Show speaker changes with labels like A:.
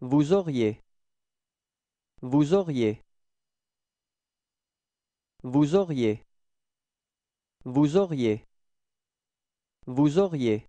A: Vous auriez. Vous auriez. Vous auriez. Vous auriez. Vous auriez.